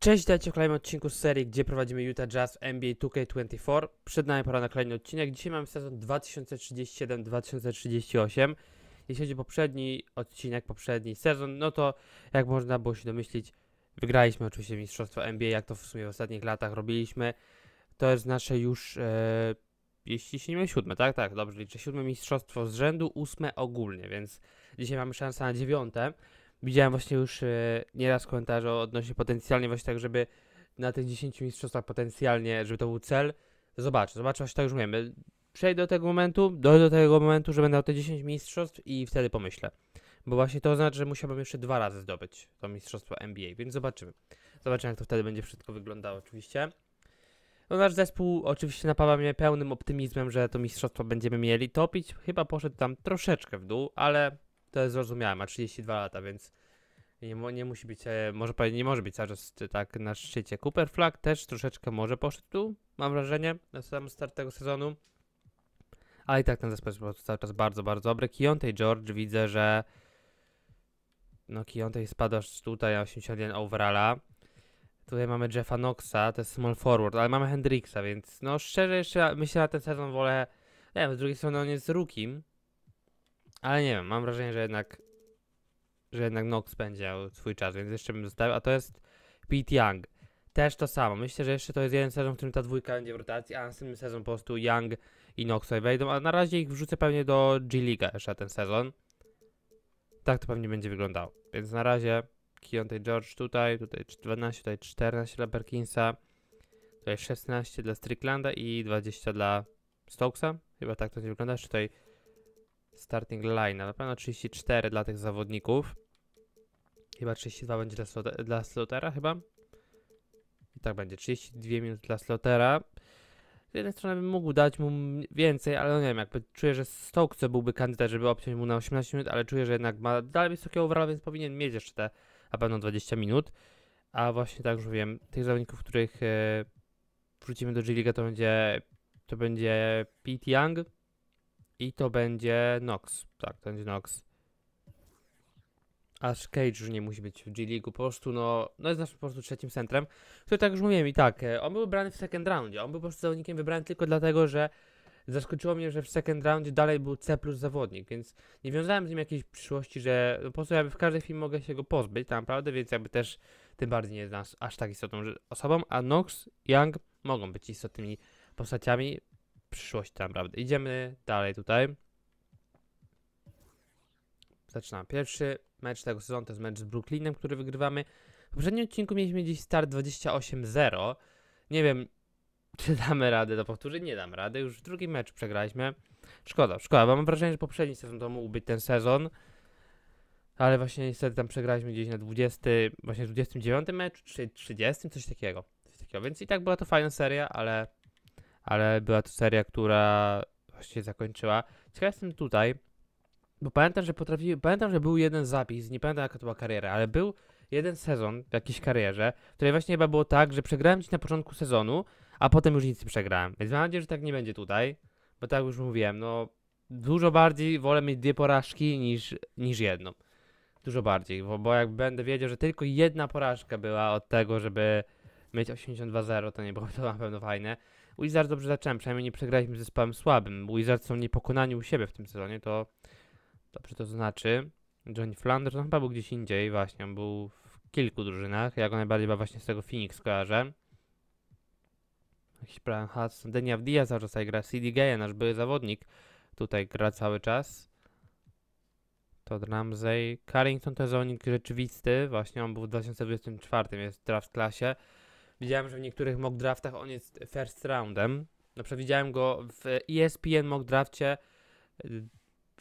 Cześć, dajcie w kolejnym odcinku z serii, gdzie prowadzimy Utah Jazz NBA 2K24. Przed nami pora na kolejny odcinek. Dzisiaj mamy sezon 2037-2038. Jeśli chodzi o poprzedni odcinek, poprzedni sezon, no to jak można było się domyślić, wygraliśmy oczywiście Mistrzostwo NBA, jak to w sumie w ostatnich latach robiliśmy. To jest nasze już, e, jeśli się nie mylę, siódme, tak? Tak, dobrze liczę. Siódme mistrzostwo z rzędu, ósme ogólnie, więc dzisiaj mamy szansę na dziewiąte widziałem właśnie już e, nieraz komentarze odnośnie potencjalnie właśnie tak, żeby na tych 10 mistrzostwach potencjalnie, żeby to był cel. Zobaczę, zobaczę, właśnie tak już mówimy. Przejdę do tego momentu, dojdę do tego momentu, że będę o te 10 mistrzostw i wtedy pomyślę. Bo właśnie to oznacza, że musiałbym jeszcze dwa razy zdobyć to mistrzostwo NBA, więc zobaczymy. Zobaczymy, jak to wtedy będzie wszystko wyglądało oczywiście. No nasz zespół oczywiście napawa mnie pełnym optymizmem, że to mistrzostwo będziemy mieli. Topić chyba poszedł tam troszeczkę w dół, ale to jest zrozumiałe, ma 32 lata, więc nie, nie musi być, e, może powiedzieć, nie może być cały czas tak na szczycie. Cooper Flag też troszeczkę może poszedł tu, mam wrażenie, na sam start tego sezonu. Ale i tak ten zespół jest cały czas bardzo, bardzo dobry. Kionte George widzę, że no Kionte spadł aż tutaj 81 overalla. Tutaj mamy Jeffa Knoxa, to jest small forward, ale mamy Hendricksa, więc no szczerze jeszcze myślę na ten sezon wolę... Nie, z drugiej strony on jest rookiem, ale nie wiem, mam wrażenie, że jednak że jednak Nox spędział swój czas, więc jeszcze bym zostawił, a to jest Pete Young. Też to samo. Myślę, że jeszcze to jest jeden sezon, w którym ta dwójka będzie w rotacji, a następny sezon po prostu Young i Knox wejdą, a na razie ich wrzucę pewnie do G League jeszcze ten sezon. Tak to pewnie będzie wyglądało. Więc na razie Keontae George tutaj, tutaj 12, tutaj 14 dla Perkinsa, tutaj 16 dla Stricklanda i 20 dla Stokesa. Chyba tak to się wygląda. tutaj starting line. Na pewno 34 dla tych zawodników. Chyba 32 będzie dla, dla Slotera chyba. I tak będzie, 32 minuty dla Slotera. Z jednej strony bym mógł dać mu więcej, ale no nie wiem, jakby czuję, że Stokes byłby kandydat, żeby obciąć mu na 18 minut, ale czuję, że jednak ma dalej wysokie overall, więc powinien mieć jeszcze te na pewno 20 minut. A właśnie tak już wiem tych zawodników, których e, wrócimy do G League, to będzie, to będzie Pete Young, i to będzie Nox. Tak, to będzie Nox. Aż Cage już nie musi być w G League, po prostu no, no jest naszym po prostu trzecim centrem, który tak już mówiłem i tak, e, on był wybrany w second roundzie, on był po prostu zawodnikiem wybrany tylko dlatego, że zaskoczyło mnie, że w second roundzie dalej był C plus zawodnik, więc nie wiązałem z nim jakiejś przyszłości, że no, po prostu jakby w każdej chwili mogę się go pozbyć, tak naprawdę, więc jakby też tym bardziej nie jest nas aż tak istotną osobą, a Nox, Young mogą być istotnymi postaciami, przyszłości tak naprawdę. Idziemy dalej tutaj. Zaczynam. Pierwszy mecz tego sezonu to jest mecz z Brooklynem, który wygrywamy. W poprzednim odcinku mieliśmy gdzieś start 28-0. Nie wiem, czy damy radę do powtórzyć. Nie dam rady. Już drugi mecz przegraliśmy. Szkoda, szkoda, bo mam wrażenie, że poprzedni sezon to mógł być ten sezon. Ale właśnie niestety tam przegraliśmy gdzieś na 20, właśnie 29 meczu, czy 30, coś takiego. Coś takiego. Więc i tak była to fajna seria, ale ale była to seria, która się zakończyła. Ciekaw jestem tutaj, bo pamiętam, że potrafi, pamiętam, że był jeden zapis, nie pamiętam jaka to była kariera, ale był jeden sezon w jakiejś karierze, w której właśnie chyba było tak, że przegrałem ci na początku sezonu, a potem już nic nie przegrałem. Więc mam nadzieję, że tak nie będzie tutaj, bo tak już mówiłem, no dużo bardziej wolę mieć dwie porażki niż, niż jedną. Dużo bardziej, bo, bo jak będę wiedział, że tylko jedna porażka była od tego, żeby mieć 82-0, to nie byłoby to na pewno fajne. Wizards dobrze zacząłem, przynajmniej nie przegraliśmy z zespołem słabym. Wizards są niepokonani u siebie w tym sezonie, to dobrze to znaczy. Johnny Flanders, no chyba był gdzieś indziej właśnie, on był w kilku drużynach. Ja go najbardziej właśnie z tego Phoenix kojarzę. Jakiś plan Hudson, Denia Diaz cały czas gra, CD Gaya, nasz były zawodnik, tutaj gra cały czas. Todd Ramsey, Carrington to jest zawodnik rzeczywisty, właśnie on był w 2024, jest w draft klasie. Widziałem, że w niektórych mock draftach on jest first roundem. No przewidziałem go w ESPN mock drafcie. Y,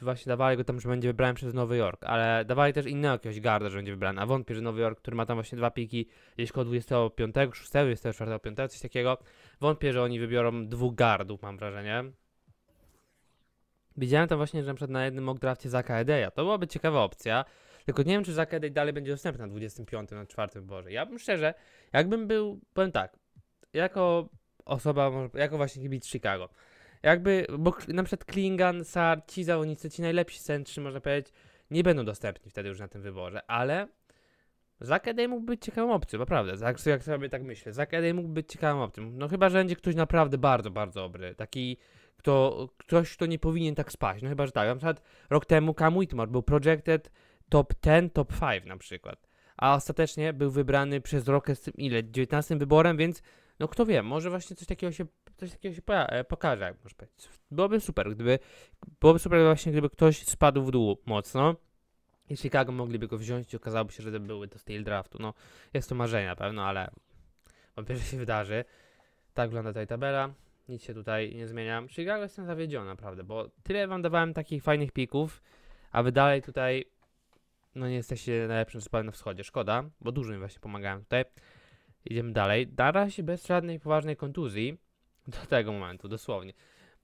właśnie dawali go tam, że będzie wybrany przez Nowy Jork, ale dawali też innego jakiegoś garda, że będzie wybrany. A wątpię, że Nowy Jork, który ma tam właśnie dwa piki, gdzieś koło 25, 6, 24, 5, coś takiego. Wątpię, że oni wybiorą dwóch gardów, mam wrażenie. Widziałem tam właśnie, że na przykład na jednym mock drafcie za Edeja. To byłaby ciekawa opcja. Tylko nie wiem, czy Zakedej dalej będzie dostępna na 25, na 4 Boże. Ja bym szczerze, jakbym był, powiem tak, jako osoba, jako właśnie kibic Chicago, jakby, bo na przykład Klingan, Sar, ci zawodnicy, ci najlepsi centrzy, można powiedzieć, nie będą dostępni wtedy już na tym wyborze, ale Zakedej mógł być ciekawą opcją, naprawdę, jak, jak sobie tak myślę, Zakedej mógł być ciekawą opcją, no chyba, że będzie ktoś naprawdę bardzo, bardzo dobry, taki kto, ktoś, kto nie powinien tak spaść. No chyba, że tak. Na przykład rok temu Cam Whitmore był projected top 10, top 5 na przykład. A ostatecznie był wybrany przez rok z tym ile? 19 wyborem, więc no kto wie, może właśnie coś takiego się, coś takiego się e, pokaże, jak można powiedzieć. Byłoby super, gdyby, byłoby super właśnie, gdyby ktoś spadł w dół mocno. I Chicago mogliby go wziąć i okazałoby się, że były to style draftu. No, jest to marzenie na pewno, ale wątpię, że się wydarzy. Tak wygląda tutaj tabela. Nic się tutaj nie zmienia. Chicago jestem zawiedziony naprawdę, bo tyle wam dawałem takich fajnych pików, a wy dalej tutaj no nie jesteście najlepszym zespołem na wschodzie. Szkoda, bo dużo mi właśnie pomagałem tutaj. Idziemy dalej. Dara się bez żadnej poważnej kontuzji do tego momentu, dosłownie.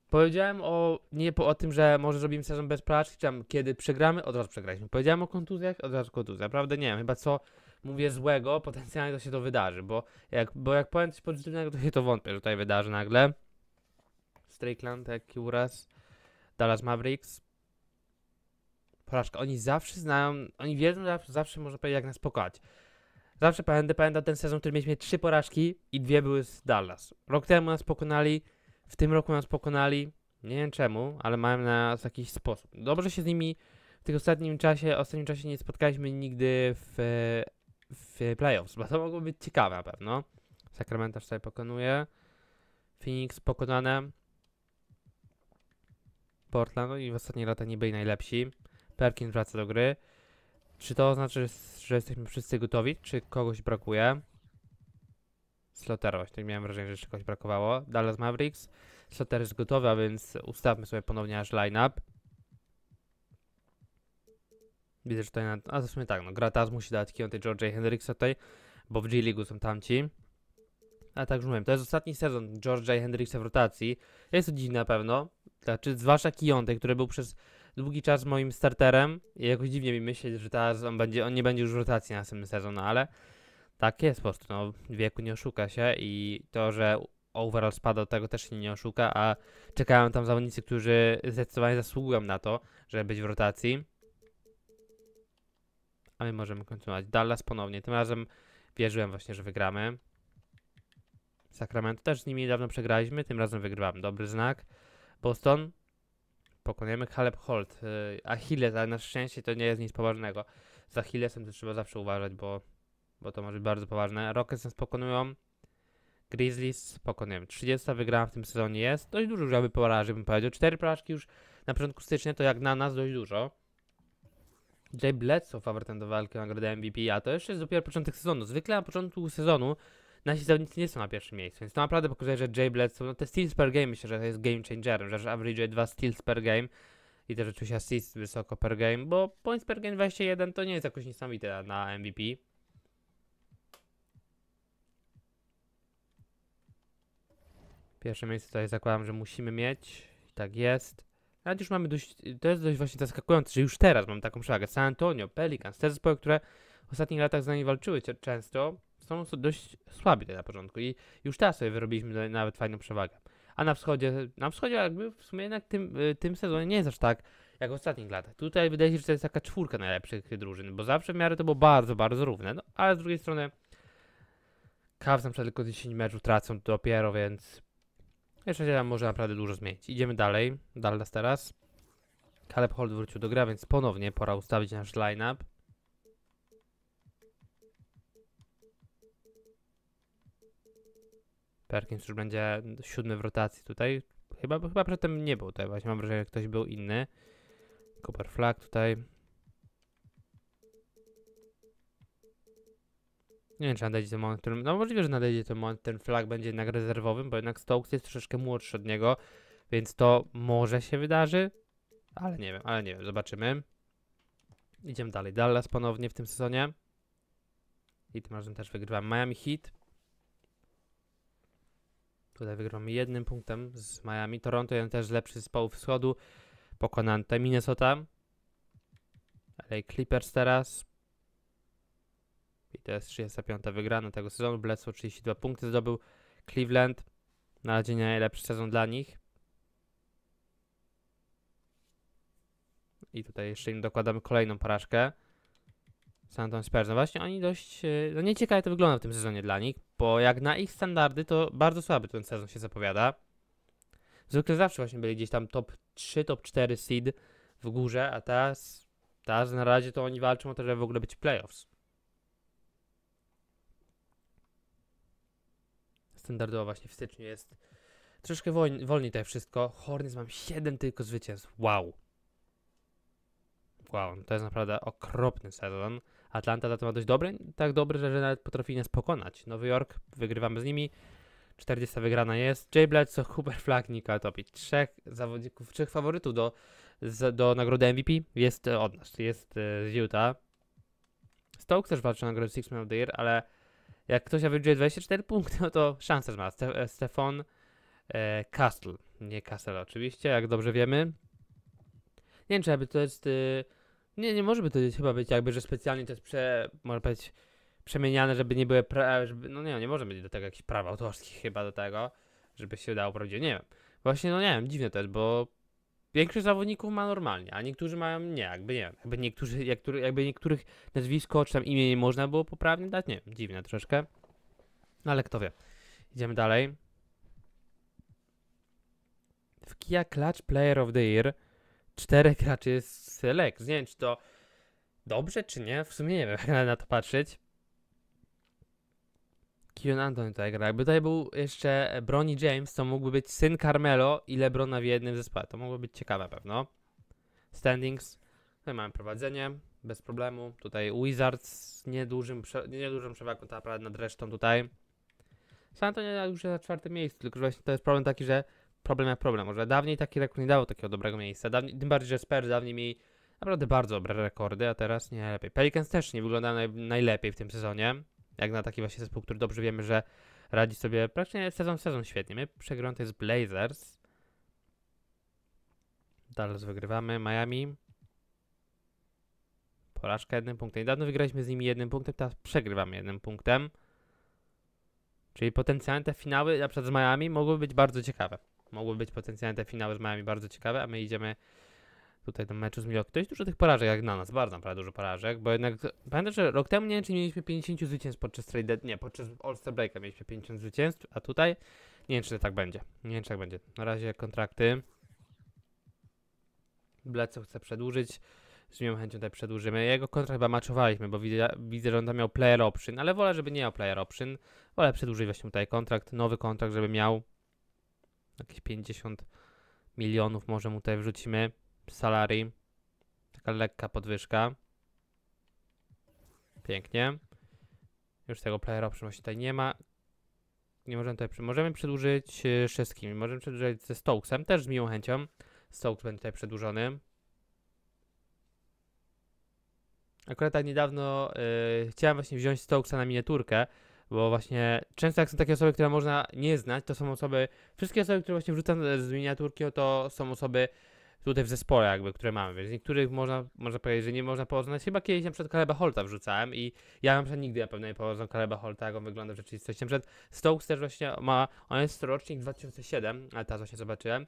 Powiedziałem o, nie po, o tym, że może zrobimy sezon bez porażki, czy tam kiedy przegramy, od razu przegraliśmy. Powiedziałem o kontuzjach, od razu kontuzja. Naprawdę nie wiem, chyba co mówię złego, potencjalnie to się to wydarzy, bo jak, bo jak powiem coś pozytywnego, to się to wątpię, że tutaj wydarzy nagle. Strickland, jaki uraz. Dallas Mavericks, porażka. Oni zawsze znają, oni wiedzą, zawsze, zawsze można powiedzieć, jak nas pokonać. Zawsze pamiętam, pamiętał ten sezon, w którym mieliśmy trzy porażki i dwie były z Dallas. Rok temu nas pokonali, w tym roku nas pokonali. Nie wiem czemu, ale mają nas jakiś sposób. Dobrze się z nimi w tym ostatnim czasie, ostatnim czasie nie spotkaliśmy nigdy w, w playoffs, bo to mogło być ciekawe na pewno. Sacramento tutaj pokonuje. Phoenix pokonane. Portland no i w ostatnich latach nie byli najlepsi. Perkin wraca do gry. Czy to oznacza, że, jesteśmy wszyscy gotowi, czy kogoś brakuje? Slotero, właśnie tak miałem wrażenie, że jeszcze kogoś brakowało. Dallas Mavericks. Sloter jest gotowy, a więc ustawmy sobie ponownie aż line-up. Widzę, że tutaj, na, a w sumie tak, no Gratas musi dać Kionty George'a i Hendricksa tutaj, bo w G-League są tamci. A tak już mówiłem, to jest ostatni sezon George'a i Hendricksa w rotacji. Jest to dziwne na pewno, znaczy zwłaszcza Kionty, który był przez długi czas moim starterem i jakoś dziwnie mi myśleć, że teraz on, będzie, on nie będzie już w rotacji na następny sezon, ale tak jest po prostu, no wieku nie oszuka się i to, że overall spada, tego też się nie oszuka, a czekają tam zawodnicy, którzy zdecydowanie zasługują na to, żeby być w rotacji. A my możemy kontynuować. Dallas ponownie, tym razem wierzyłem właśnie, że wygramy. Sacramento też z nimi niedawno przegraliśmy, tym razem wygrywamy. Dobry znak. Boston pokonujemy Caleb Holt. Y, Achilles, ale na szczęście to nie jest nic poważnego. Z Achillesem to trzeba zawsze uważać, bo, bo to może być bardzo poważne. Rockets nas pokonują. Grizzlies pokonujemy. 30 wygrana w tym sezonie jest. Dość dużo już aby porażek, bym powiedział. cztery porażki już na początku stycznia to jak na nas dość dużo. Jay Bledsoe faworytem do walki na nagrodę MVP, a to jeszcze jest dopiero początek sezonu. Zwykle na początku sezonu nasi zawodnicy nie są na pierwszym miejscu, więc to naprawdę pokazuje, że Jay Bledsoe, no te steals per game myślę, że to jest game changerem, że average 2 steals per game i też oczywiście assist wysoko per game, bo points per game 21 to nie jest jakoś niesamowite na MVP. Pierwsze miejsce tutaj zakładam, że musimy mieć. Tak jest. Nawet już mamy dość, to jest dość właśnie zaskakujące, że już teraz mam taką przewagę. San Antonio, Pelicans, te zespoły, które w ostatnich latach z nami walczyły często, są dość słabi na początku i już teraz sobie wyrobiliśmy nawet fajną przewagę. A na wschodzie, na wschodzie jakby w sumie jednak tym, y, tym sezonie nie jest aż tak jak w ostatnich latach. Tutaj wydaje się, że to jest taka czwórka najlepszych drużyn, bo zawsze w miarę to było bardzo, bardzo równe. No, ale z drugiej strony Cavs na przykład tylko 10 meczów tracą dopiero, więc jeszcze się tam może naprawdę dużo zmienić. Idziemy dalej. Dallas teraz. Caleb Holt wrócił do gra, więc ponownie pora ustawić nasz line-up. Perkins już będzie siódmy w rotacji tutaj. Chyba, chyba przedtem nie był tutaj właśnie, mam wrażenie, że ktoś był inny. Cooper Flag tutaj. Nie wiem, czy nadejdzie ten moment, No możliwe, że nadejdzie ten moment, ten flag będzie jednak rezerwowym, bo jednak Stokes jest troszeczkę młodszy od niego, więc to może się wydarzy, ale nie wiem, ale nie wiem, zobaczymy. Idziemy dalej. Dallas ponownie w tym sezonie. I tym razem też wygrywam Miami Heat. Tutaj wygramy jednym punktem z Miami. Toronto jeden też lepszy z połów wschodu. Pokonante Minnesota. LA Clippers teraz. I to jest 35. wygrana tego sezonu. Bledsoe 32 punkty zdobył. Cleveland. Na razie nie najlepszy sezon dla nich. I tutaj jeszcze im dokładamy kolejną porażkę staną Anton Spurs. No właśnie oni dość, e, no nieciekawie to wygląda w tym sezonie dla nich, bo jak na ich standardy to bardzo słaby ten sezon się zapowiada. Zwykle zawsze właśnie byli gdzieś tam top 3, top 4 seed w górze, a teraz, teraz na razie to oni walczą o to, żeby w ogóle być playoffs. Standardowo właśnie w styczniu jest troszkę wolniej, wolniej tutaj wszystko. Hornets mam 7 tylko zwycięstw. Wow. Wow, to jest naprawdę okropny sezon. Atlanta za to ma dość dobry, tak dobry, że nawet potrafi nas pokonać. Nowy Jork, wygrywamy z nimi. 40 wygrana jest. Jay Bledsoe, Cooper Flag, Nika Topi. Trzech zawodników, trzech faworytów do, z, do nagrody MVP jest e, od nas, jest e, z Utah. Stokes też walczy na nagrodę Six Man of the Year, ale jak ktoś average 24 punkty, no to szansę ma. Ste e, Stefan e, Castle, nie Castle oczywiście, jak dobrze wiemy. Nie wiem, czy aby to jest... Nie, nie może by to chyba być jakby, że specjalnie to jest prze, może być przemieniane, żeby nie były, prawa, żeby, no nie, no nie może być do tego jakieś praw autorskich chyba do tego, żeby się dało prowadzić, nie wiem. Właśnie, no nie wiem, dziwne też, bo większość zawodników ma normalnie, a niektórzy mają nie, jakby nie wiem, jakby, niektórzy, jakby, jakby niektórych nazwisko czy tam imię nie można było poprawnie dać, nie wiem, dziwne troszkę, no ale kto wie. Idziemy dalej. W Kia Clutch Player of the Year czterech graczy z Lex. Nie wiem, czy to dobrze, czy nie. W sumie nie wiem, jak na to patrzeć. Kieran Anthony tutaj gra. Jakby tutaj był jeszcze Broni James, to mógłby być syn Carmelo i Lebrona w jednym zespole. To mogłoby być ciekawe pewno. Standings. Tutaj mamy prowadzenie, bez problemu. Tutaj Wizards z niedużym, niedużym przewagą tak naprawdę nad resztą tutaj. San Antonio już na czwartym miejscu, tylko właśnie to jest problem taki, że problem jak problem. Może dawniej taki rekord nie dawał takiego dobrego miejsca. Dawniej, tym bardziej, że Spurs dawniej mieli naprawdę bardzo dobre rekordy, a teraz nie lepiej. Pelicans też nie wygląda naj, najlepiej w tym sezonie. Jak na taki właśnie zespół, który dobrze wiemy, że radzi sobie praktycznie sezon w sezon świetnie. My przegrywamy to jest Blazers. Dallas wygrywamy. Miami. Porażka jednym punktem. Niedawno wygraliśmy z nimi jednym punktem, teraz przegrywamy jednym punktem. Czyli potencjalnie te finały, na przykład z Miami, mogły być bardzo ciekawe mogły być potencjalnie te finały z Miami bardzo ciekawe, a my idziemy tutaj do meczu z Milwaukee. To jest dużo tych porażek jak na nas, bardzo naprawdę dużo porażek, bo jednak pamiętam, że rok temu nie wiem, czy mieliśmy 50 zwycięstw podczas trade, nie, podczas All-Star Break'a mieliśmy 50 zwycięstw, a tutaj nie wiem, czy tak będzie. Nie wiem, czy tak będzie. Na razie kontrakty. Bleco chce przedłużyć. Z miłą chęcią tutaj przedłużymy. Jego kontrakt chyba maczowaliśmy, bo widzę, widzę, że on tam miał player option, ale wolę, żeby nie miał player option. Wolę przedłużyć właśnie tutaj kontrakt, nowy kontrakt, żeby miał jakieś 50 milionów może mu tutaj wrzucimy salarii. Taka lekka podwyżka. Pięknie. Już tego playera przynosi tutaj nie ma. Nie możemy tutaj, możemy przedłużyć e, wszystkimi. Możemy przedłużyć ze Stokesem, też z miłą chęcią. Stokes będzie tutaj przedłużony. Akurat tak niedawno yy, chciałem właśnie wziąć Stokesa na miniaturkę, bo właśnie często jak są takie osoby, które można nie znać, to są osoby, wszystkie osoby, które właśnie wrzucam z miniaturki, to są osoby tutaj w zespole jakby, które mamy, więc niektórych można, można powiedzieć, że nie można poznać. Chyba kiedyś na przykład Kaleba Holta wrzucałem i ja na przykład nigdy na pewno nie poznam Kaleba Holta, jak on wygląda w rzeczywistości. Na przykład Stokes też właśnie ma, on jest rocznik 2007, ale teraz właśnie zobaczyłem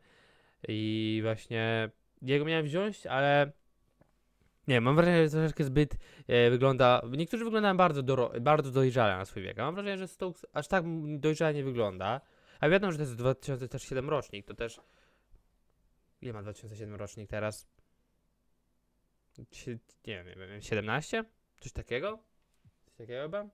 i właśnie jego miałem wziąć, ale nie, mam wrażenie, że troszeczkę zbyt e, wygląda. Niektórzy wyglądają bardzo, do, bardzo dojrzale na swój wiek. A mam wrażenie, że Stokes aż tak dojrzale nie wygląda. A wiadomo, że to jest 2007 rocznik, to też. Ile ma 2007 rocznik teraz? Nie wiem, 17? Coś takiego? Coś takiego chyba?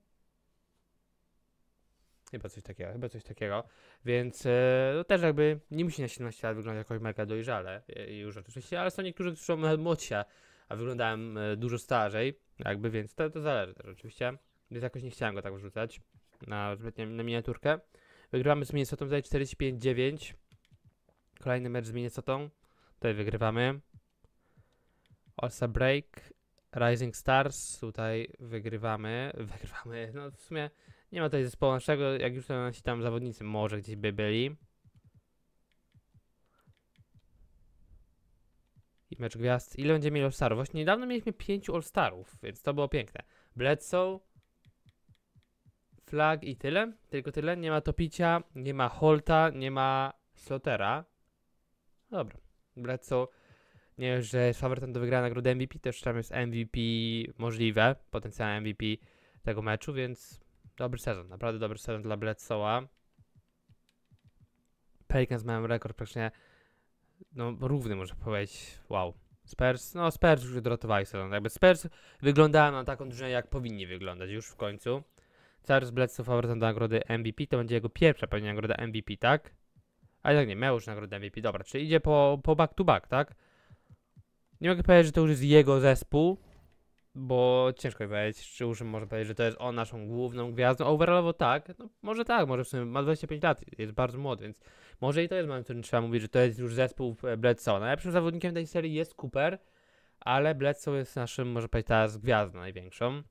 Chyba coś takiego, chyba coś takiego. Więc e, no też jakby nie musi na 17 lat wyglądać jakoś mega dojrzale e, i już oczywiście, ale są niektórzy, którzy są młodsi, a wyglądałem e, dużo starzej, jakby, więc to, to zależy też oczywiście. Więc jakoś nie chciałem go tak wrzucać na, na miniaturkę. Wygrywamy z Minnesotą tutaj 45-9. Kolejny mecz z Minnesotą. Tutaj wygrywamy. Olsa Break, Rising Stars. Tutaj wygrywamy. Wygrywamy. No w sumie nie ma tutaj zespołu naszego. Jak już nasi tam zawodnicy może gdzieś by byli. i mecz gwiazd. Ile będziemy mieli All-Starów? Właśnie niedawno mieliśmy pięciu All-Starów, więc to było piękne. Bledsoe, Flag i tyle. Tylko tyle. Nie ma Topicia, nie ma Holta, nie ma Slotera. Dobra. Bledsoe nie wiem, że jest faworytem do wygrania nagrody MVP, też tam jest MVP możliwe, potencjalne MVP tego meczu, więc dobry sezon, naprawdę dobry sezon dla Bledsoe'a. Pelicans mają rekord praktycznie no, równy, może powiedzieć. Wow. Spurs, no Spurs już odratowali sezon. No, jakby Spurs wyglądała na taką drużynę, jak powinni wyglądać już w końcu. Charles Bledsoe faworytem do nagrody MVP, to będzie jego pierwsza pewnie nagroda MVP, tak? Ale tak nie, miał już nagrodę MVP, dobra, czyli idzie po, po back to back, tak? Nie mogę powiedzieć, że to już jest jego zespół, bo ciężko mi powiedzieć, czy już można powiedzieć, że to jest on naszą główną gwiazdą. Overallowo tak, no może tak, może w sumie ma 25 lat, jest bardzo młody, więc może i to jest moment, w którym trzeba mówić, że to jest już zespół e, Bledsoe. Najlepszym zawodnikiem tej serii jest Cooper, ale Bledsoe jest naszym, może powiedzieć, teraz gwiazdą największą.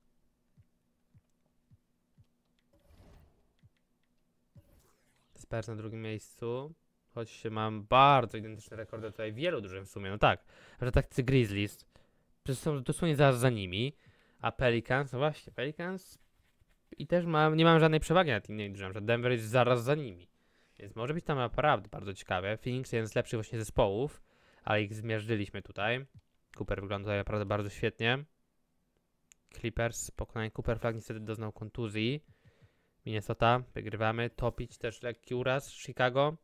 Spurs na drugim miejscu. Choć mam bardzo identyczne rekordy tutaj wielu dużym w sumie, no tak. Że tak Grizzlies są dosłownie zaraz za nimi, a Pelicans, no właśnie, Pelicans i też ma, nie mam żadnej przewagi nad innymi drużynami, że Denver jest zaraz za nimi. Więc może być tam naprawdę bardzo ciekawe. Phoenix jeden z lepszych właśnie zespołów, ale ich zmierzyliśmy tutaj. Cooper wygląda tutaj naprawdę bardzo świetnie. Clippers, pokonanie Cooper Flag niestety doznał kontuzji. Minnesota, wygrywamy. Topić też lekki uraz. Chicago.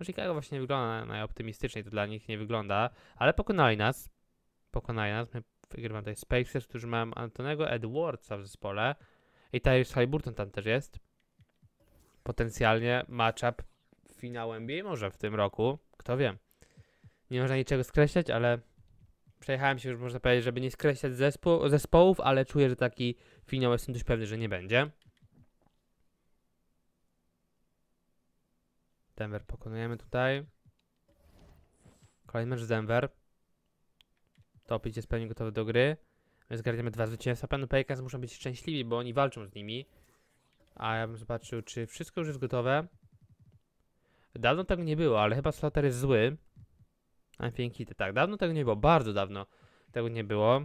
No, Chicago właśnie wygląda najoptymistyczniej, to dla nich nie wygląda, ale pokonali nas pokonają nas. My wygrywam tutaj Spacers, którzy mają Antonego Edwardsa w zespole. I Tyrese Halliburton tam też jest. Potencjalnie matchup finałem NBA może w tym roku. Kto wie. Nie można niczego skreślać, ale przejechałem się już, można powiedzieć, żeby nie skreślać zespo zespołów, ale czuję, że taki finał jestem dość pewny, że nie będzie. Denver pokonujemy tutaj. Kolejny mecz z Denver. Topić jest pewnie gotowy do gry. My zgarniamy dwa zwycięstwa. Pan Pekas muszą być szczęśliwi, bo oni walczą z nimi. A ja bym zobaczył, czy wszystko już jest gotowe. Dawno tego nie było, ale chyba Slaughter jest zły. Anfienkity, tak, dawno tego nie było, bardzo dawno tego nie było.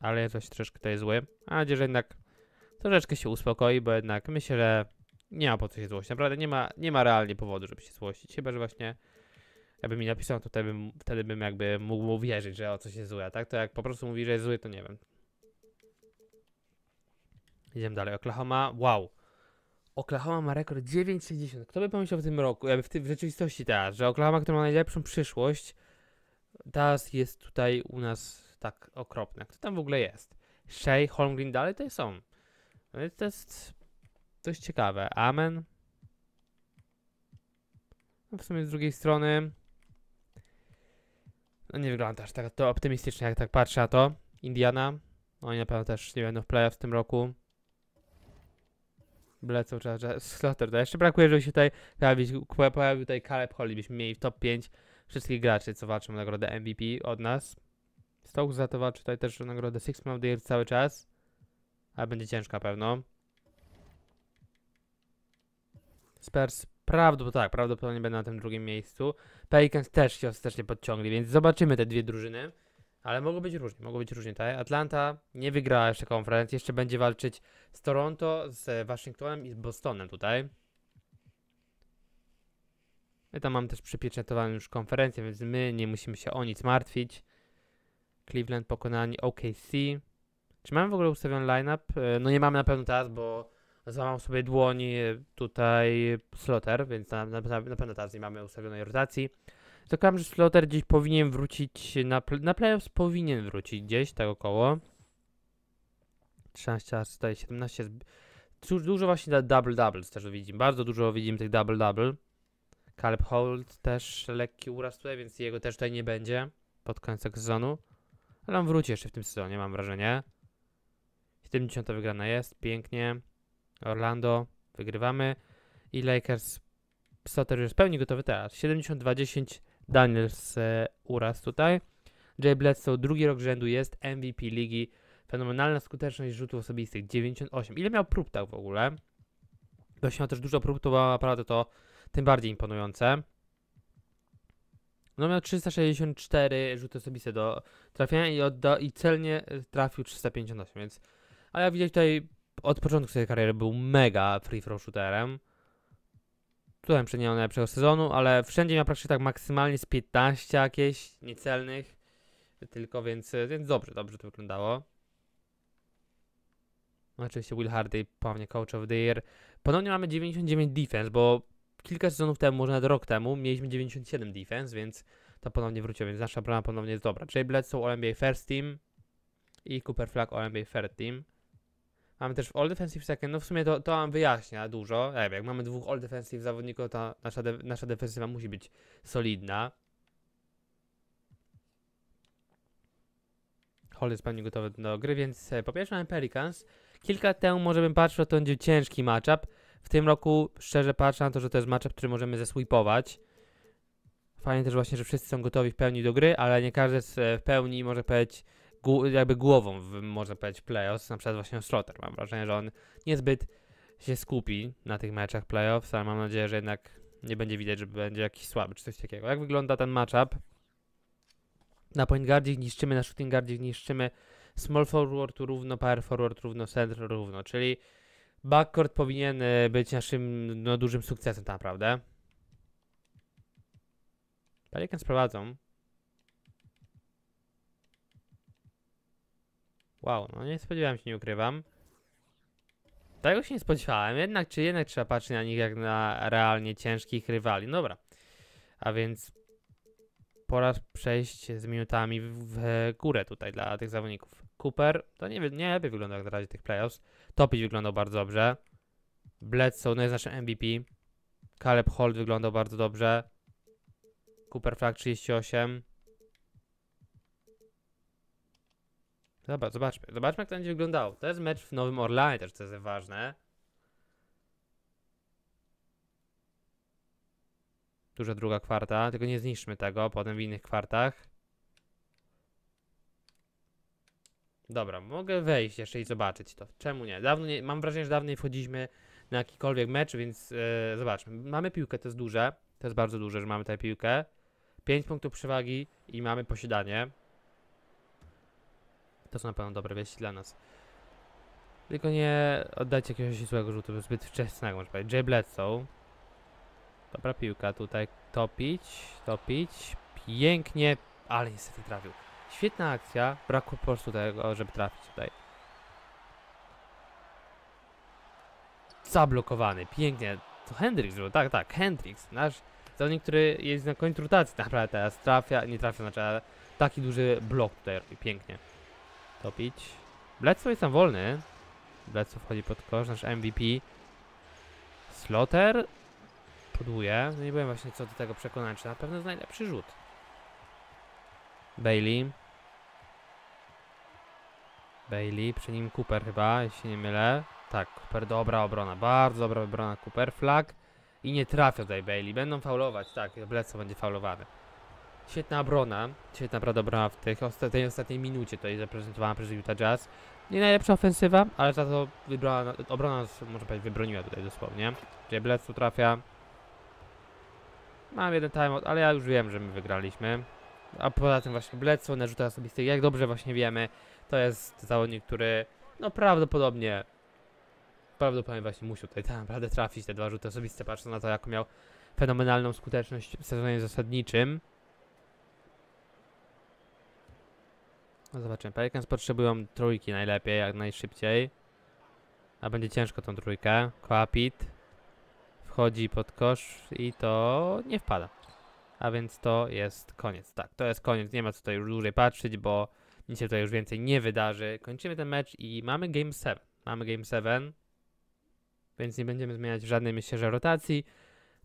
Ale jest właśnie troszkę tutaj zły. Mam nadzieję, że jednak troszeczkę się uspokoi, bo jednak myślę, że nie ma po co się złościć. Naprawdę nie ma, nie ma realnie powodu, żeby się złościć. Chyba, że właśnie jakby mi napisał, to wtedy bym, wtedy bym jakby mógł mu wierzyć, że o coś jest złe, a tak? To jak po prostu mówi, że jest zły, to nie wiem. Idziemy dalej. Oklahoma, wow. Oklahoma ma rekord 9,60. Kto by pomyślał w tym roku, jakby w, tym, w rzeczywistości teraz, że Oklahoma, która ma najlepszą przyszłość, teraz jest tutaj u nas tak okropna. Kto tam w ogóle jest? Shea, Holmgren, dalej to są. No to jest dość ciekawe. Amen. No w sumie z drugiej strony no nie wygląda aż tak to optymistycznie, jak tak patrzę na to. Indiana, oni no na pewno też nie będą w playoff w tym roku. Blecę, trzeba, czas Slaughter. Jeszcze brakuje, żeby się tutaj pojawił, pojawił tutaj Caleb Holly, byśmy mieli w top 5 wszystkich graczy, co walczą o nagrodę MVP od nas. Stokes za to walczy tutaj też o nagrodę Six Man of the Year cały czas. Ale będzie ciężka pewno. Spurs Prawdopodobnie tak, prawdopodobnie będą na tym drugim miejscu. Pelicans też się ostatecznie podciągli, więc zobaczymy te dwie drużyny. Ale mogą być różnie, mogą być różnie. Tak? Atlanta nie wygrała jeszcze konferencji, jeszcze będzie walczyć z Toronto, z Waszyngtonem i z Bostonem tutaj. My no tam mamy też przypieczętowaną już konferencję, więc my nie musimy się o nic martwić. Cleveland pokonani OKC. Czy mamy w ogóle ustawiony line-up? E, no nie mamy na pewno teraz, bo złamał sobie dłoni tutaj sloter, więc na, na, na pewno teraz nie mamy ustawionej rotacji. Zakładam, że sloter gdzieś powinien wrócić na, na playoffs, powinien wrócić gdzieś, tak około. 13 aż tutaj 17. Dużo właśnie double doubles też widzimy, bardzo dużo widzimy tych double double. Caleb Holt też lekki uraz tutaj, więc jego też tutaj nie będzie pod koniec sezonu. Ale on wróci jeszcze w tym sezonie, mam wrażenie. 70 wygrana jest, pięknie. Orlando, wygrywamy. I Lakers, Soter już pełni gotowy teraz tak, 70-20, Daniels e, uraz tutaj. Jay Bledsoe drugi rok rzędu jest MVP ligi. Fenomenalna skuteczność rzutów osobistych, 98. Ile miał prób tak w ogóle? Dość miał też dużo prób, to było naprawdę to tym bardziej imponujące. No miał 364 rzuty osobiste do trafienia i, odda, i celnie e, trafił 358, więc... A ja widać tutaj od początku swojej kariery był mega free throw shooterem. Tutaj przed nie miał najlepszego sezonu, ale wszędzie miał praktycznie tak maksymalnie z 15 jakieś niecelnych. Tylko więc, więc dobrze, dobrze to wyglądało. Oczywiście Will Hardy, pewnie Coach of the Year. Ponownie mamy 99 defense, bo kilka sezonów temu, może nawet rok temu, mieliśmy 97 defense, więc to ponownie wróciło, więc nasza brama ponownie jest dobra. Jay Bledsoe, All NBA First Team i Cooper Flag, All NBA Third Team. Mamy też All Defensive Second, no w sumie to, to nam wyjaśnia dużo. Jak mamy dwóch All Defensive zawodników, to nasza, de nasza defensywa musi być solidna. Hall jest pewnie gotowy do gry, więc po pierwsze mamy Pelicans. Kilka lat temu może bym patrzył, to będzie ciężki matchup. W tym roku szczerze patrzę na to, że to jest matchup, który możemy zesweepować. Fajnie też właśnie, że wszyscy są gotowi w pełni do gry, ale nie każdy jest e, w pełni, może powiedzieć, jakby głową, w, można powiedzieć, playoffs, na przykład właśnie Slotter. Mam wrażenie, że on niezbyt się skupi na tych meczach playoffs, ale mam nadzieję, że jednak nie będzie widać, że będzie jakiś słaby czy coś takiego. Jak wygląda ten matchup? Na point guardzie niszczymy, na shooting guardzie niszczymy, small forward równo, power forward równo, center równo, czyli backcourt powinien e, być naszym no, dużym sukcesem tak naprawdę. Pelicans prowadzą. Wow, no nie spodziewałem się, nie ukrywam. Tego się nie spodziewałem, jednak czy jednak trzeba patrzeć na nich jak na realnie ciężkich rywali. No dobra, a więc pora przejść z minutami w górę tutaj dla tych zawodników. Cooper to nie, nie lepiej wygląda jak na razie tych playoffs. Topić wyglądał bardzo dobrze. Bledsoe no jest naszym MVP. Caleb Holt wyglądał bardzo dobrze. Cooper Flag 38. Zobacz, zobaczmy, zobaczmy jak to będzie wyglądało. To jest mecz w Nowym Orlanie też, co jest ważne. Duża druga kwarta, tylko nie zniszczmy tego, potem w innych kwartach. Dobra, mogę wejść jeszcze i zobaczyć to. Czemu nie? Dawno nie mam wrażenie, że dawno nie wchodziliśmy na jakikolwiek mecz, więc yy, zobaczmy. Mamy piłkę, to jest duże. To jest bardzo duże, że mamy tę piłkę. 5 punktów przewagi i mamy posiadanie. To są na pewno dobre wieści dla nas. Tylko nie oddajcie jakiegoś złego rzutu, zbyt wczesnego, można powiedzieć. Jay Bledsoe. Dobra piłka tutaj. Topić, topić. Pięknie, ale niestety trafił. Świetna akcja, brakło po prostu tego, żeby trafić tutaj. Zablokowany, pięknie. To Hendrix był, tak, tak, Hendrix. Nasz zawodnik, który jest na końcu rotacji naprawdę teraz. Trafia, nie trafia, znaczy taki duży blok tutaj robi, pięknie. Topić. Bledsoe jest tam wolny. Bledsoe wchodzi pod kosz, nasz MVP. Slotter poduje. No nie byłem właśnie co do tego przekonany, czy na pewno jest najlepszy rzut. Bailey. Bailey, przy nim Cooper chyba, jeśli nie mylę. Tak, Cooper, dobra obrona, bardzo dobra obrona Cooper, flag i nie trafia tutaj Bailey, będą faulować, tak, Bledsoe będzie faulowany. Świetna obrona, świetna obrona w tych tej ostatniej minucie tutaj zaprezentowana przez Utah Jazz. Nie najlepsza ofensywa, ale za to wybrała, obrona nas, można powiedzieć, wybroniła tutaj dosłownie. Gdzie Blec trafia. Mam jeden timeout, ale ja już wiem, że my wygraliśmy. A poza tym właśnie Bledsoe na rzutach jak dobrze właśnie wiemy, to jest zawodnik, który no prawdopodobnie prawdopodobnie właśnie musiał tutaj tak naprawdę trafić te dwa rzuty osobiste, patrząc na to, jak miał fenomenalną skuteczność w sezonie zasadniczym. No zobaczymy. Pelicans potrzebują trójki najlepiej, jak najszybciej. A będzie ciężko tą trójkę. Koapit wchodzi pod kosz i to nie wpada. A więc to jest koniec. Tak, to jest koniec. Nie ma co tutaj już dłużej patrzeć, bo nic się tutaj już więcej nie wydarzy. Kończymy ten mecz i mamy Game 7. Mamy Game 7, więc nie będziemy zmieniać żadnej myślę, że rotacji.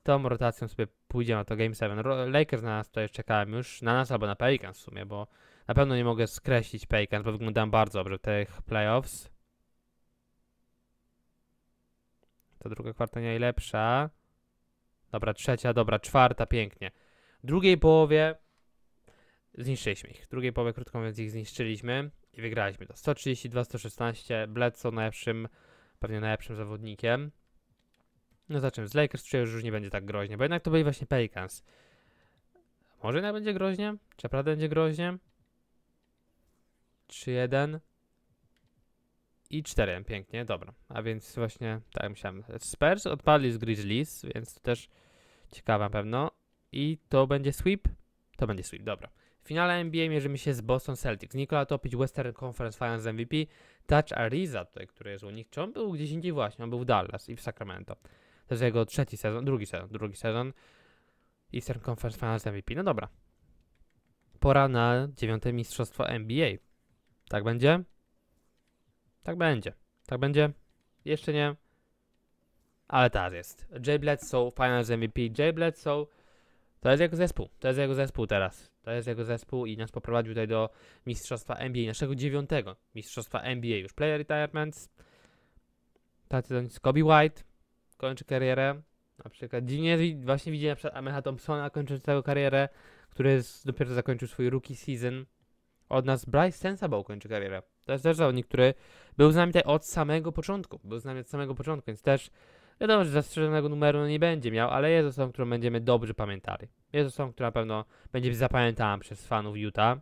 Tą rotacją sobie pójdziemy na to Game 7. Lakers na nas tutaj czekałem już, na nas albo na Pelicans w sumie, bo na pewno nie mogę skreślić Pelicans, bo wyglądam bardzo dobrze w tych playoffs. Ta druga kwarta najlepsza. Dobra, trzecia, dobra, czwarta, pięknie. W drugiej połowie zniszczyliśmy ich. W drugiej połowie, krótko mówiąc, ich zniszczyliśmy i wygraliśmy to. 132-116, Bledsoe najlepszym, pewnie najlepszym zawodnikiem. No za czym? Z Lakers czuję, że już nie będzie tak groźnie, bo jednak to byli właśnie Pelicans. Może jednak będzie groźnie? Czy naprawdę będzie groźnie? 3, 1 i 4 pięknie, dobra. A więc właśnie, tak myślałem, Spurs odpadli z Grizzlies, więc to też ciekawe na pewno. I to będzie sweep? To będzie sweep, dobra. W finale NBA mierzymy się z Boston Celtics. Nikola Topic, Western Conference Finals MVP, Touch Ariza tutaj, który jest u nich. Czy on był gdzieś indziej właśnie? On był w Dallas i w Sacramento. To jest jego trzeci sezon, drugi sezon, drugi sezon Eastern Conference Finals MVP. No dobra. Pora na dziewiąte mistrzostwo NBA. Tak będzie? Tak będzie. Tak będzie? Jeszcze nie. Ale teraz jest. Jay Bledsoe, Finals MVP. Jay Bledsoe to jest jego zespół. To jest jego zespół teraz. To jest jego zespół i nas poprowadził tutaj do mistrzostwa NBA, naszego dziewiątego mistrzostwa NBA. Już player retirements. Tacy to Kobe White kończy karierę. Na przykład dziwnie właśnie widziałem przed Amecha Thompsona kończącego karierę, który jest, dopiero zakończył swój rookie season od nas Bryce Sensabaugh kończy karierę. To jest też zawodnik, który był z nami tutaj od samego początku. Był z nami od samego początku, więc też wiadomo, że zastrzeżonego numeru nie będzie miał, ale jest osobą, którą będziemy dobrze pamiętali. Jest osobą, która na pewno będzie zapamiętana przez fanów Utah.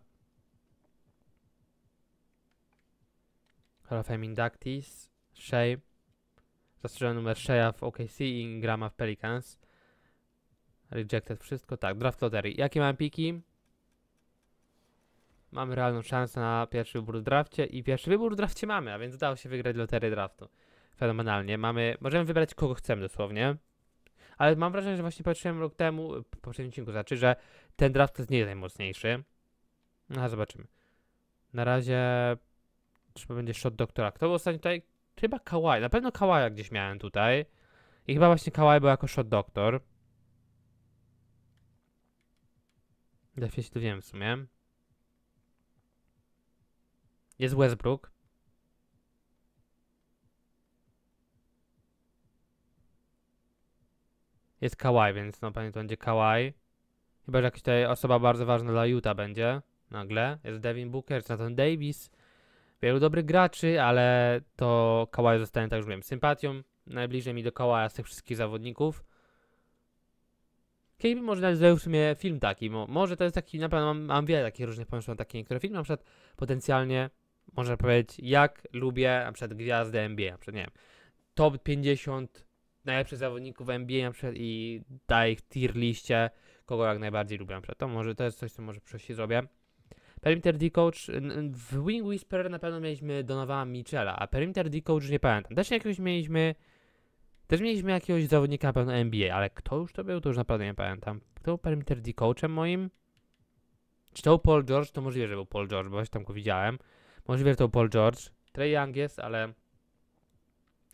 Hall of Fame inductees, Shea, zastrzeżony numer Shea w OKC i Ingrama w Pelicans. Rejected wszystko, tak, draft lottery. Jakie mam piki? mamy realną szansę na pierwszy wybór w drafcie i pierwszy wybór w drafcie mamy, a więc udało się wygrać loterię draftu. Fenomenalnie. Mamy, możemy wybrać kogo chcemy dosłownie. Ale mam wrażenie, że właśnie patrzyłem rok temu, po poprzednim odcinku znaczy, że ten draft jest nie najmocniejszy. No, zobaczymy. Na razie trzeba będzie shot doktora. Kto był ostatnio tutaj? Chyba Kawaj. Na pewno Kawaja gdzieś miałem tutaj. I chyba właśnie Kawaj był jako shot doktor. Za się tu wiem w sumie. Jest Westbrook. Jest Kawaj, więc no pewnie to będzie Kawaj. Chyba, że jakaś tutaj osoba bardzo ważna dla Utah będzie. Nagle. Jest Devin Booker, Jonathan Davis. Wielu dobrych graczy, ale to Kawaj zostanie, tak już wiem, sympatią. Najbliżej mi do Kawaja z tych wszystkich zawodników. Kiedyś może nawet zrobił w sumie film taki, może to jest taki, na pewno mam, mam wiele takich różnych pomysłów na takie niektóre filmy, na przykład potencjalnie można powiedzieć, jak lubię na przykład gwiazdę NBA, na przykład, nie wiem, top 50 najlepszych zawodników NBA na przykład i daj ich tier liście, kogo jak najbardziej lubię na przykład. To może, to jest coś, co może przyszłości zrobię. Perimeter D-Coach, w Wing Whisperer na pewno mieliśmy Donowana Michela, a Perimeter D-Coach nie pamiętam. Też jakiegoś mieliśmy, też mieliśmy jakiegoś zawodnika na pewno NBA, ale kto już to był, to już naprawdę nie pamiętam. Kto był Perimeter D-Coachem moim? Czy to był Paul George? To możliwe, że był Paul George, bo właśnie tam go widziałem. Możliwe, to Paul George. Trey Young jest, ale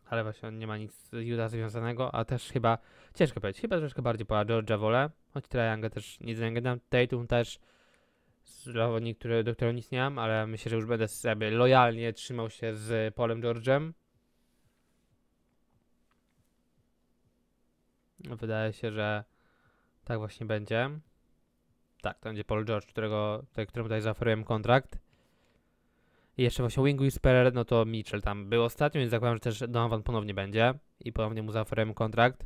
ale właśnie on nie ma nic z Juda związanego, a też chyba, ciężko powiedzieć, chyba troszkę bardziej Paul George'a wolę, choć Younga też nic nie dam. Tatum też zawodnik, który, do którego nic nie mam, ale myślę, że już będę sobie lojalnie trzymał się z Polem George'em. Wydaje się, że tak właśnie będzie. Tak, to będzie Paul George, którego, któremu tutaj zaoferujemy kontrakt. Jeszcze właśnie Wing Whisperer, no to Mitchell tam był ostatnio, więc zakładam, że też Donovan ponownie będzie i ponownie mu zaoferujemy kontrakt.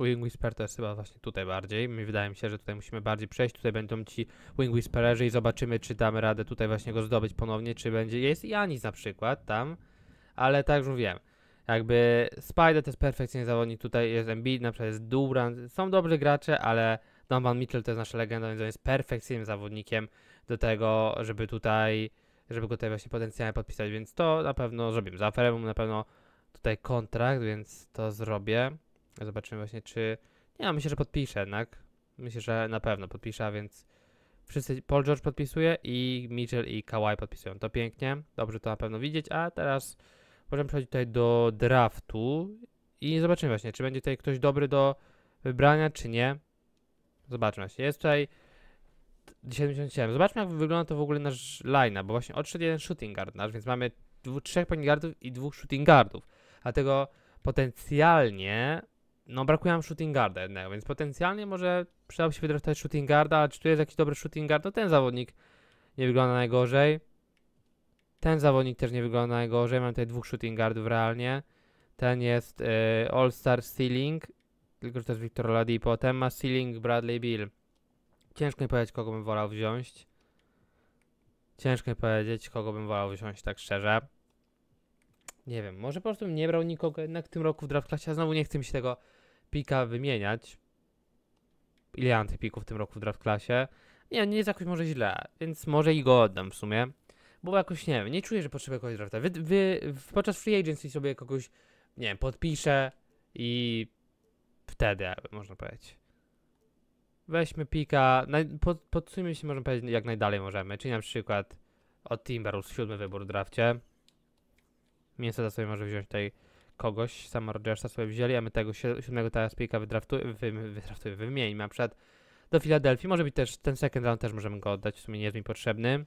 Wing Whisper to jest chyba właśnie tutaj bardziej. Mi wydaje mi się, że tutaj musimy bardziej przejść. Tutaj będą ci Wing Whispererzy i zobaczymy, czy damy radę tutaj właśnie go zdobyć ponownie, czy będzie... Jest Janis na przykład tam, ale tak już Jakby Spider to jest perfekcyjny zawodnik, tutaj jest Embiid, na przykład jest Durant. Są dobrzy gracze, ale Don Mitchell to jest nasza legenda, więc on jest perfekcyjnym zawodnikiem do tego, żeby tutaj, żeby go tutaj właśnie potencjalnie podpisać, więc to na pewno zrobimy. Zaoferuję mu na pewno tutaj kontrakt, więc to zrobię. Zobaczymy właśnie, czy... Nie, no, myślę, że podpisze, jednak. Myślę, że na pewno podpisze, więc wszyscy, Paul George podpisuje i Mitchell i Kawhi podpisują. To pięknie, dobrze to na pewno widzieć, a teraz możemy przejść tutaj do draftu i zobaczymy właśnie, czy będzie tutaj ktoś dobry do wybrania, czy nie. Zobaczmy, jest tutaj 77. Zobaczmy, jak wygląda to w ogóle nasz line, bo właśnie odszedł jeden shooting guard nasz, więc mamy dwóch, trzech point guardów i dwóch shooting guardów. Dlatego potencjalnie, no brakuje nam shooting guarda jednego, więc potencjalnie może przydałoby się wydostać shooting guarda, ale czy tu jest jakiś dobry shooting guard? No ten zawodnik nie wygląda najgorzej. Ten zawodnik też nie wygląda najgorzej, mam tutaj dwóch shooting guardów realnie. Ten jest y, All-Star Ceiling tylko że to jest Victor Oladipo. Potem ma Ceiling Bradley Bill. Ciężko mi powiedzieć, kogo bym wolał wziąć. Ciężko mi powiedzieć, kogo bym wolał wziąć, tak szczerze. Nie wiem, może po prostu bym nie brał nikogo jednak w tym roku w draftklasie, a znowu nie chcę mi się tego pika wymieniać. Ile antypików w tym roku w klasie? Nie, nie jest jakoś może źle, więc może i go oddam w sumie. Bo jakoś nie wiem, nie czuję, że potrzebuję kogoś drafta. Wy, wy, podczas free agency sobie kogoś, nie wiem, podpiszę i wtedy, można powiedzieć. Weźmy pika, pod, podsumujmy się, można powiedzieć, jak najdalej możemy. Czyli na przykład od Timberwolves siódmy wybór w drafcie. Minnesota sobie może wziąć tutaj kogoś, sam Rogersa sobie wzięli, a my tego siódmego teraz pika wydraftujemy, wymienimy. na przykład do Filadelfii. Może być też, ten second round też możemy go oddać, w sumie nie jest mi potrzebny.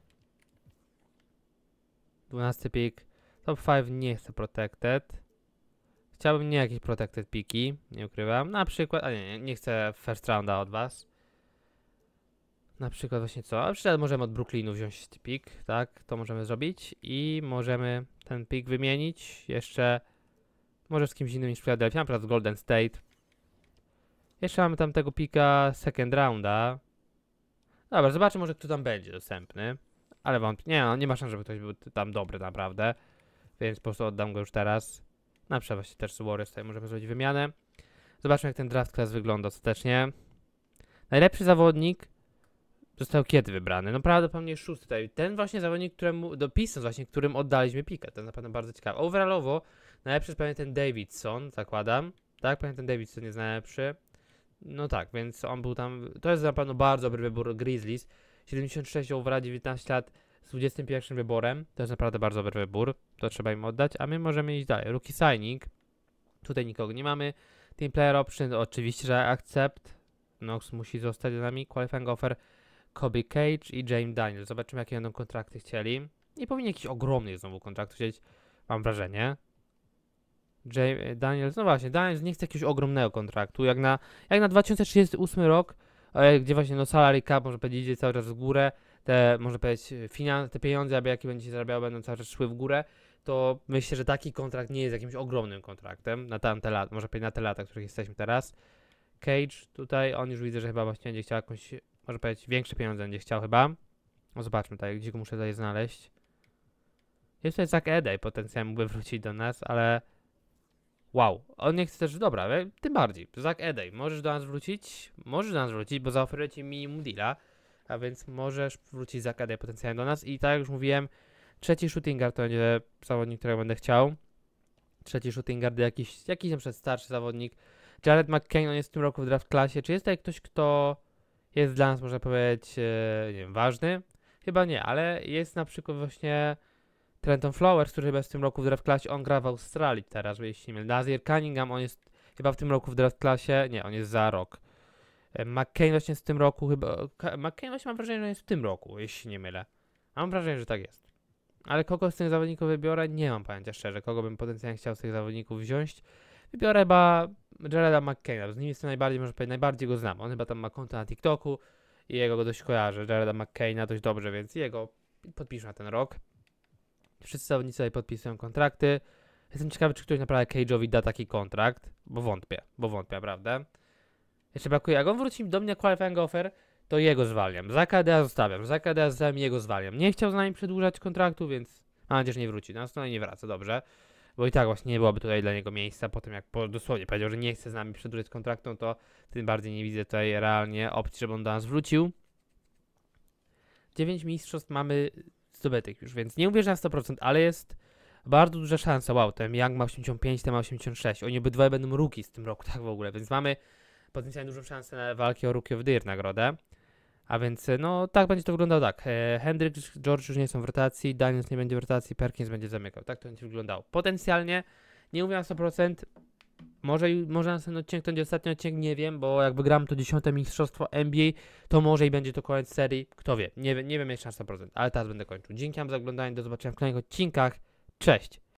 Dwunasty pik, top 5 nie chce protected. Chciałbym nie jakieś protected piki, nie ukrywam. Na przykład, a nie, nie chcę first rounda od was. Na przykład właśnie co? Na przykład możemy od Brooklynu wziąć pik, tak? To możemy zrobić i możemy ten pik wymienić jeszcze może z kimś innym niż Philadelphia, na przykład z Golden State. Jeszcze mamy tam tego pika second rounda. Dobra, zobaczymy, może kto tam będzie dostępny. Ale wątpię. Nie, no, nie ma szans, żeby ktoś był tam dobry naprawdę. Więc po prostu oddam go już teraz. Na przykład właśnie też z Warriors tutaj możemy zrobić wymianę. Zobaczmy jak ten draft class wygląda ostatecznie. Najlepszy zawodnik został kiedy wybrany? No prawdopodobnie szósty tutaj. Ten właśnie zawodnik, któremu, do właśnie, którym oddaliśmy pika. To jest na pewno bardzo ciekawe. Overallowo najlepszy jest pewnie ten Davidson, zakładam. Tak, pewnie ten Davidson jest najlepszy. No tak, więc on był tam, to jest na pewno bardzo dobry wybór Grizzlies. 76 overall, 19 lat z 21 wyborem. To jest naprawdę bardzo dobry wybór, to trzeba im oddać, a my możemy iść dalej. Rookie signing, tutaj nikogo nie mamy. Team player option, oczywiście, że accept. Nox musi zostać z nami. Qualifying offer Kobe Cage i James Daniel. Zobaczymy, jakie będą kontrakty chcieli. Nie powinien jakiś ogromny znowu kontrakt chcieć, mam wrażenie. James, Daniels, no właśnie, Daniels nie chce jakiegoś ogromnego kontraktu, jak na, jak na 2038 rok, e, gdzie właśnie no salary cap, może powiedzieć, cały czas w górę, te, może powiedzieć, e, finan- te pieniądze, jakie będzie się będą cały czas szły w górę, to myślę, że taki kontrakt nie jest jakimś ogromnym kontraktem na tamte lata, może powiedzieć na te lata, w których jesteśmy teraz. Cage tutaj, on już widzę, że chyba właśnie będzie chciał jakąś, może powiedzieć, większe pieniądze będzie chciał chyba. No zobaczmy tutaj, gdzie go muszę tutaj znaleźć. Jest tutaj Zack Eday, potencjalnie mógłby wrócić do nas, ale wow, on nie chce też, dobra, e, tym bardziej, Zack Eday, możesz do nas wrócić, możesz do nas wrócić, bo zaoferuję ci minimum deala, a więc możesz wrócić z KD potencjalnie do nas. I tak jak już mówiłem, trzeci shooting guard to będzie zawodnik, którego będę chciał. Trzeci shooting guard, jakiś, jakiś na przykład starszy zawodnik. Jared McCain, on jest w tym roku w draft klasie. Czy jest tutaj ktoś, kto jest dla nas, można powiedzieć, e, nie wiem, ważny? Chyba nie, ale jest na przykład właśnie Trenton Flowers, który chyba jest w tym roku w draft klasie. On gra w Australii teraz, jeśli nie mylę. Nazir Cunningham, on jest chyba w tym roku w draft klasie. Nie, on jest za rok. McCain właśnie w tym roku chyba. McCain właśnie mam wrażenie, że jest w tym roku, jeśli nie mylę. Mam wrażenie, że tak jest. Ale kogo z tych zawodników wybiorę, nie mam pojęcia szczerze, kogo bym potencjalnie chciał z tych zawodników wziąć. Wybiorę chyba Jareda McCaina, z nim jestem najbardziej, może powiedzieć, najbardziej go znam. On chyba tam ma konto na TikToku i jego go dość kojarzę. Jareda McCaina dość dobrze, więc jego podpiszę na ten rok. Wszyscy zawodnicy tutaj podpisują kontrakty. Jestem ciekawy, czy ktoś naprawdę Cage'owi da taki kontrakt, bo wątpię, bo wątpię, prawda? Jeszcze brakuje, jak on wróci do mnie qualifying offer, to jego zwalniam. Za KDA zostawiam, za KDA zostawiam jego zwalniam. Nie chciał z nami przedłużać kontraktu, więc mam nadzieję, że nie wróci. Na stronę nie wraca, dobrze. Bo i tak właśnie nie byłoby tutaj dla niego miejsca po tym, jak po, dosłownie powiedział, że nie chce z nami przedłużyć kontraktu, no to tym bardziej nie widzę tutaj realnie opcji, żeby on do nas wrócił. 9 mistrzostw mamy zdobytych już, więc nie uwierzę na 100%, ale jest bardzo duża szansa. Wow, ten Young ma 85, ten ma 86. Oni obydwaj będą ruki z tym roku, tak w ogóle, więc mamy potencjalnie dużą szansę na walki o Rookie of Deer nagrodę. A więc, e, no tak będzie to wyglądało tak. E, Hendricks, George już nie są w rotacji, Daniels nie będzie w rotacji, Perkins będzie zamykał. Tak to będzie wyglądało. Potencjalnie, nie mówię na 100%, może, może następny odcinek to będzie ostatni odcinek, nie wiem, bo jak wygram to 10 mistrzostwo NBA, to może i będzie to koniec serii, kto wie. Nie, nie wiem jeszcze na 100%, ale teraz będę kończył. Dzięki wam za oglądanie, do zobaczenia w kolejnych odcinkach. Cześć!